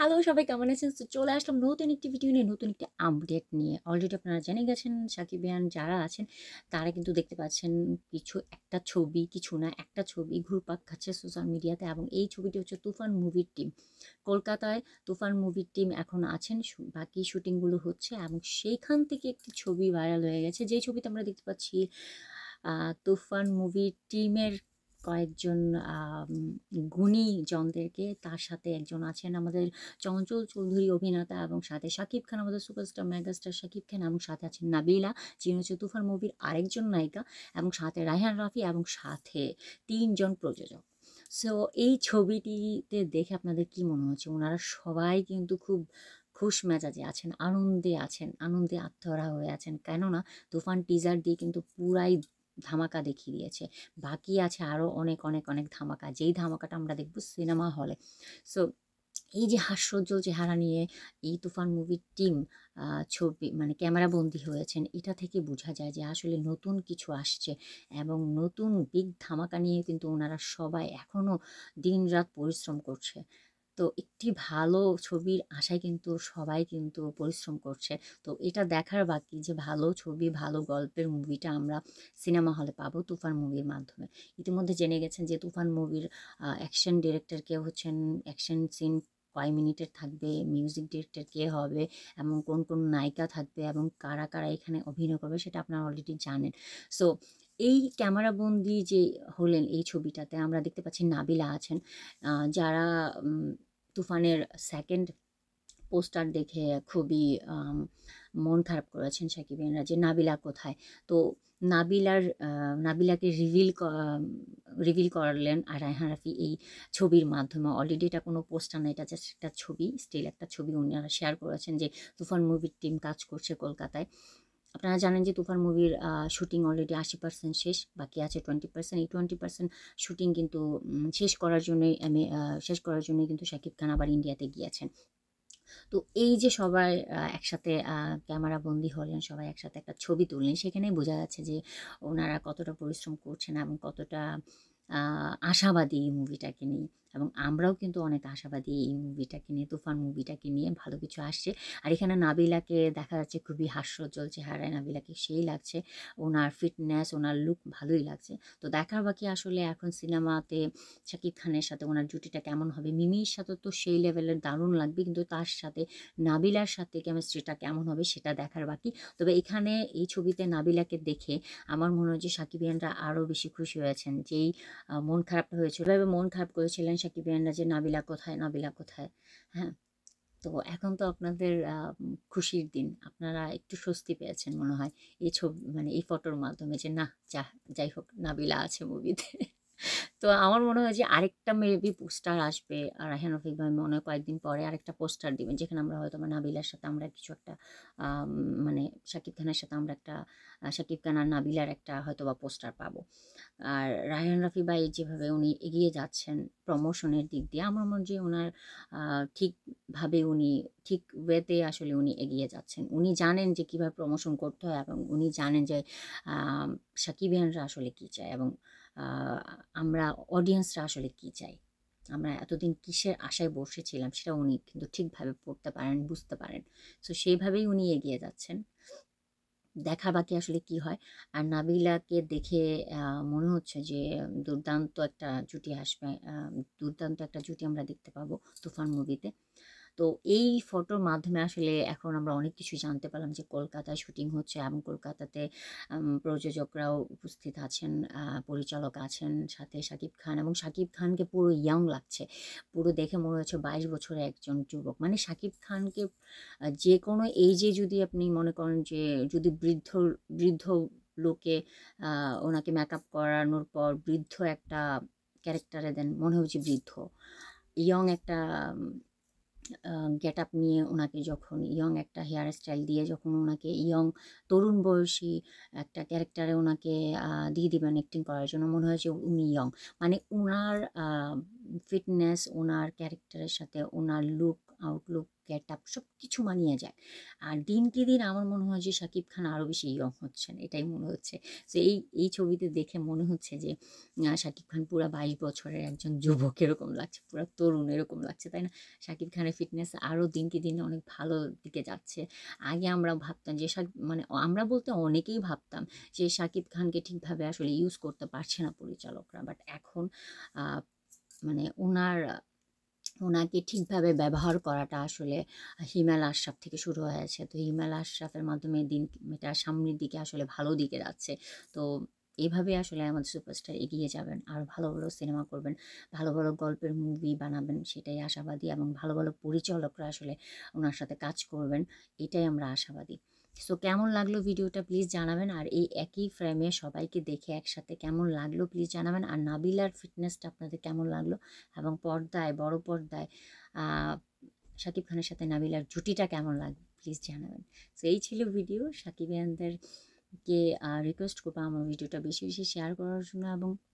hello সবাই কেমন আছেন তো চলে আসলাম নতুন একটি ভিডিও নিয়ে নতুন একটি আপডেট নিয়ে অলরেডি আপনারা জেনে গেছেন সাকিব ইয়ান যারা আছেন তারা কিন্তু দেখতে পাচ্ছেন কিছু একটা ছবি কিছু না একটা ছবি ঘুরপাক খাচ্ছে সোশ্যাল মিডিয়াতে এবং এই ছবিটি হচ্ছে তুফান মুভির টিম কলকাতায় তুফান মুভির টিম এখন আছেন বাকি শুটিংগুলো হচ্ছে এবং সেইখান থেকে একটি ছবি ভাইরাল হয়ে গেছে যেই ছবিতে আমরা দেখতে পাচ্ছি তুফান মুভির টিমের কয়েকজন গুণী জনদেরকে তার সাথে একজন আছেন আমাদের চঞ্চল চৌধুরী অভিনেতা এবং সাথে শাকিব খান আমাদের সুপারস্টার মেগাস্টার শাকিব খান এবং সাথে আছেন নাবিলা যিনি হচ্ছে তুফান মুভির আরেকজন নায়িকা এবং সাথে রায়হান রাফি এবং সাথে তিনজন প্রযোজক সো এই ছবিটিতে দেখে আপনাদের কি মনে হচ্ছে ওনারা সবাই কিন্তু খুব খুশ মেজাজে আছেন আনন্দে আছেন আনন্দে আত্মহারা হয়ে আছেন কেননা তুফান টিজার দিয়ে কিন্তু পুরাই ধামাকা দেখিয়ে দিয়েছে বাকি আছে আরও অনেক অনেক অনেক ধামাকা যেই ধামাকাটা আমরা দেখব সিনেমা হলে সো এই যে হাস্যোজ্জ্বল চেহারা নিয়ে এই তুফান মুভির টিম ছবি মানে ক্যামেরাবন্দি হয়েছেন এটা থেকে বোঝা যায় যে আসলে নতুন কিছু আসছে এবং নতুন বিগ ধামাকা নিয়ে কিন্তু ওনারা সবাই এখনও দিন রাত পরিশ্রম করছে তো একটি ভালো ছবির আশায় কিন্তু সবাই কিন্তু পরিশ্রম করছে তো এটা দেখার বাকি যে ভালো ছবি ভালো গল্পের মুভিটা আমরা সিনেমা হলে পাবো তুফান মুভির মাধ্যমে ইতিমধ্যে জেনে গেছেন যে তুফান মুভির অ্যাকশন ডিরেক্টর কে হচ্ছেন অ্যাকশন সিন কয় মিনিটের থাকবে মিউজিক ডিরেক্টর কে হবে এবং কোন কোন নায়িকা থাকবে এবং কারা কারা এখানে অভিনয় করবে সেটা আপনারা অলরেডি জানেন সো এই ক্যামেরাবন্দি যে হলেন এই ছবিটাতে আমরা দেখতে পাচ্ছি নাবিলা আছেন যারা তুফানের সেকেন্ড পোস্টার দেখে খুবই মন খারাপ করেছেন সাকিবিনরা যে নাবিলা কোথায় তো নাবিলার নাবিলাকে রিভিল রিভিল করালেন আর রায়হান রাফি এই ছবির মাধ্যমে অলরেডি এটা কোনো পোস্টার না এটা জাস্ট একটা ছবি স্টিল একটা ছবি উনি শেয়ার করেছেন যে তুফান মুভির টিম কাজ করছে কলকাতায় আপনারা জানেন যে তুফান মুভির শুটিং অলরেডি আশি পার্সেন্ট শেষ বাকি আছে টোয়েন্টি পার্সেন্ট এই টোয়েন্টি পার্সেন্ট শুটিং কিন্তু শেষ করার জন্যই আমি শেষ করার জন্যই কিন্তু শাকিব খান আবার ইন্ডিয়াতে গিয়েছেন তো এই যে সবাই একসাথে ক্যামেরা বন্দি হলেন সবাই একসাথে একটা ছবি তুললেন সেখানেই বোঝা যাচ্ছে যে ওনারা কতটা পরিশ্রম করছেন এবং কতটা আশাবাদী এই মুভিটাকে নিয়ে এবং আমরাও কিন্তু অনেক আশাবাদী এই মুভিটাকে নিয়ে তুফান মুভিটাকে নিয়ে ভালো কিছু আসছে আর এখানে নাবিলাকে দেখা যাচ্ছে খুবই চলছে হারায় নাবিলাকে সেই লাগছে ওনার ফিটনেস ওনার লুক ভালোই লাগছে তো দেখার বাকি আসলে এখন সিনেমাতে শাকিব খানের সাথে ওনার জুটিটা কেমন হবে মিমির সাথে তো সেই লেভেলের দারুণ লাগবে কিন্তু তার সাথে নাবিলার সাথে কেমিস্ট্রিটা কেমন হবে সেটা দেখার বাকি তবে এখানে এই ছবিতে নাবিলাকে দেখে আমার মনে হয় যে সাকিবিয়ানরা আরও বেশি খুশি হয়েছেন যেই মন খারাপটা হয়েছিল এবার মন খারাপ করেছিলেন সাকিবিয়ানরা যে নাবিলা কোথায় নাবিলা কোথায় হ্যাঁ তো এখন তো আপনাদের খুশির দিন আপনারা একটু স্বস্তি পেয়েছেন মনে হয় এই ছবি মানে এই ফটোর মাধ্যমে যে না যা যাই হোক নাবিলা আছে মুভিতে তো আমার মনে হয় যে আরেকটা মেবি পোস্টার আসবে আর হেনফিক ভাই মনে হয় কয়েকদিন পরে আরেকটা পোস্টার দিবেন যেখানে আমরা হয়তো মানে নাবিলার সাথে আমরা কিছু একটা মানে শাকিব খানের সাথে আমরা একটা শাকিব খান আর নাবিলার একটা হয়তো বা পোস্টার পাবো আর রায়হান রফি ভাই যেভাবে উনি এগিয়ে যাচ্ছেন প্রমোশনের দিক দিয়ে আমার মনে হয় ওনার ঠিকভাবে উনি ঠিক ওয়েতে আসলে উনি এগিয়ে যাচ্ছেন উনি জানেন যে কীভাবে প্রমোশন করতে হয় এবং উনি জানেন যে সাকিবিয়ানরা আসলে কী চায় এবং আমরা অডিয়েন্সরা আসলে কি চাই আমরা এতদিন কিসের আশায় বসেছিলাম সেটা উনি কিন্তু ঠিকভাবে পড়তে পারেন বুঝতে পারেন সো সেইভাবেই উনি এগিয়ে যাচ্ছেন দেখা বাকি আসলে কি হয় আর নাবিলাকে দেখে মনে হচ্ছে যে দুর্দান্ত একটা জুটি আসবে দুর্দান্ত একটা জুটি আমরা দেখতে পাবো তুফান মুভিতে তো এই ফটোর মাধ্যমে আসলে এখন আমরা অনেক কিছু জানতে পারলাম যে কলকাতায় শুটিং হচ্ছে এবং কলকাতাতে প্রযোজকরাও উপস্থিত আছেন পরিচালক আছেন সাথে সাকিব খান এবং সাকিব খানকে পুরো ইয়াং লাগছে পুরো দেখে মনে হচ্ছে বাইশ বছরের একজন যুবক মানে সাকিব খানকে যে কোনো এই যে যদি আপনি মনে করেন যে যদি বৃদ্ধ বৃদ্ধ লোকে ওনাকে মেকআপ করানোর পর বৃদ্ধ একটা ক্যারেক্টারে দেন মনে হচ্ছে বৃদ্ধ ইয়ং একটা গেট আপ নিয়ে ওনাকে যখন ইয়ং একটা হেয়ার স্টাইল দিয়ে যখন ওনাকে ইয়ং তরুণ বয়সী একটা ক্যারেক্টারে ওনাকে দিয়ে দেবেন অ্যাক্টিং করার জন্য মনে হয়েছে উনি ইয়ং মানে ওনার ফিটনেস ওনার ক্যারেক্টারের সাথে ওনার লুক আউটলুক প্লেয়ারটা সব কিছু মানিয়ে যায় আর দিনকে দিন আমার মনে হয় যে শাকিব খান আরও বেশি ইয়ং হচ্ছেন এটাই মনে হচ্ছে তো এই এই ছবিতে দেখে মনে হচ্ছে যে শাকিব খান পুরো বাইশ বছরের একজন যুবক এরকম লাগছে পুরো তরুণ এরকম লাগছে তাই না শাকিব খানের ফিটনেস আরও দিনকে দিন অনেক ভালো দিকে যাচ্ছে আগে আমরা ভাবতাম যে মানে আমরা বলতে অনেকেই ভাবতাম যে শাকিব খানকে ঠিকভাবে আসলে ইউজ করতে পারছে না পরিচালকরা বাট এখন মানে ওনার ওনাকে ঠিকভাবে ব্যবহার করাটা আসলে হিমাল আশরাফ থেকে শুরু হয়েছে তো হিমাল আশরাফের মাধ্যমে দিন এটা সামনের দিকে আসলে ভালো দিকে যাচ্ছে তো এভাবে আসলে আমাদের সুপারস্টার এগিয়ে যাবেন আর ভালো ভালো সিনেমা করবেন ভালো ভালো গল্পের মুভি বানাবেন সেটাই আশাবাদী এবং ভালো ভালো পরিচালকরা আসলে ওনার সাথে কাজ করবেন এটাই আমরা আশাবাদী সো কেমন লাগলো ভিডিওটা প্লিজ জানাবেন আর এই একই ফ্রেমে সবাইকে দেখে একসাথে কেমন লাগলো প্লিজ জানাবেন আর নাবিলার ফিটনেসটা আপনাদের কেমন লাগলো এবং পর্দায় বড় পর্দায় সাকিব খানের সাথে নাবিলার জুটিটা কেমন লাগবে প্লিজ জানাবেন সো এই ছিল ভিডিও কে রিকোয়েস্ট করবো আমার ভিডিওটা বেশি বেশি শেয়ার করার জন্য এবং